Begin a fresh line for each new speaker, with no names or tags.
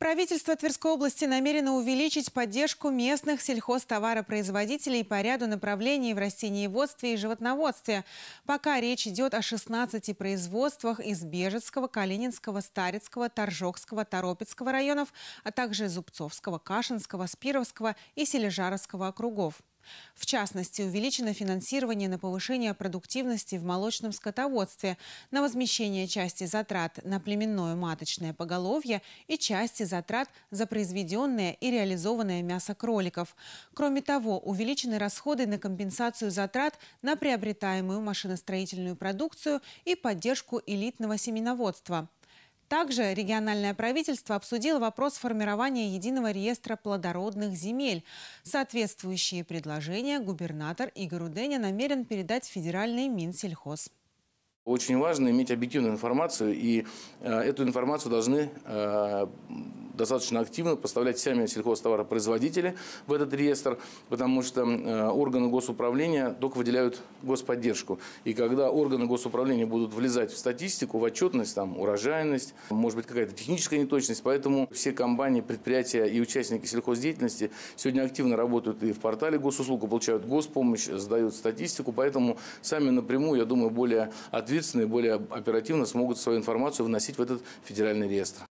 Правительство Тверской области намерено увеличить поддержку местных сельхозтоваропроизводителей по ряду направлений в растениеводстве и животноводстве. Пока речь идет о 16 производствах из Бежецкого, Калининского, Старицкого, Торжокского, Торопецкого районов, а также Зубцовского, Кашинского, Спировского и Сележаровского округов. В частности, увеличено финансирование на повышение продуктивности в молочном скотоводстве, на возмещение части затрат на племенное маточное поголовье и части затрат за произведенное и реализованное мясо кроликов. Кроме того, увеличены расходы на компенсацию затрат на приобретаемую машиностроительную продукцию и поддержку элитного семеноводства. Также региональное правительство обсудило вопрос формирования единого реестра плодородных земель. Соответствующие предложения губернатор Игорь Уденя намерен передать в федеральный Минсельхоз.
Очень важно иметь объективную информацию, и э, эту информацию должны э, достаточно активно поставлять сами сельхозтоваропроизводители в этот реестр, потому что э, органы госуправления только выделяют господдержку. И когда органы госуправления будут влезать в статистику, в отчетность, там, урожайность, может быть, какая-то техническая неточность, поэтому все компании, предприятия и участники сельхоздеятельности сегодня активно работают и в портале госуслуг, получают госпомощь, сдают статистику, поэтому сами напрямую, я думаю, более ответственно и более оперативно смогут свою информацию вносить в этот федеральный реестр.